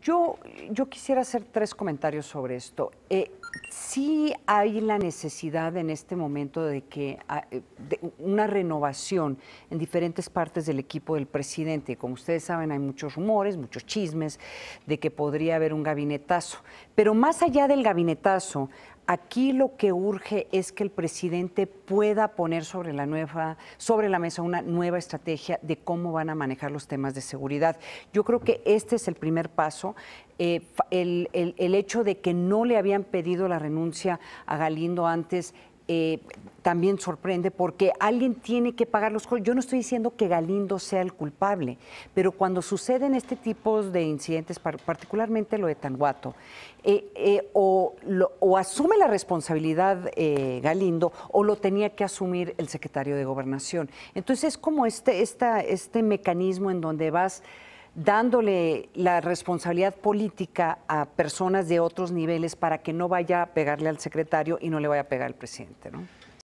yo, yo quisiera hacer tres comentarios sobre esto. Eh, sí hay la necesidad en este momento de que ah, eh, de una renovación en diferentes partes del equipo del presidente. Como ustedes saben, hay muchos rumores, muchos chismes de que podría haber un gabinetazo. Pero más allá del gabinetazo, Aquí lo que urge es que el presidente pueda poner sobre la, nueva, sobre la mesa una nueva estrategia de cómo van a manejar los temas de seguridad. Yo creo que este es el primer paso. Eh, el, el hecho de que no le habían pedido la renuncia a Galindo antes eh, también sorprende porque alguien tiene que pagar los Yo no estoy diciendo que Galindo sea el culpable, pero cuando suceden este tipo de incidentes, particularmente lo de Tanguato, eh, eh, o, asume la responsabilidad Galindo o lo tenía que asumir el secretario de Gobernación. Entonces es como este, esta, este mecanismo en donde vas dándole la responsabilidad política a personas de otros niveles para que no vaya a pegarle al secretario y no le vaya a pegar al presidente, ¿no?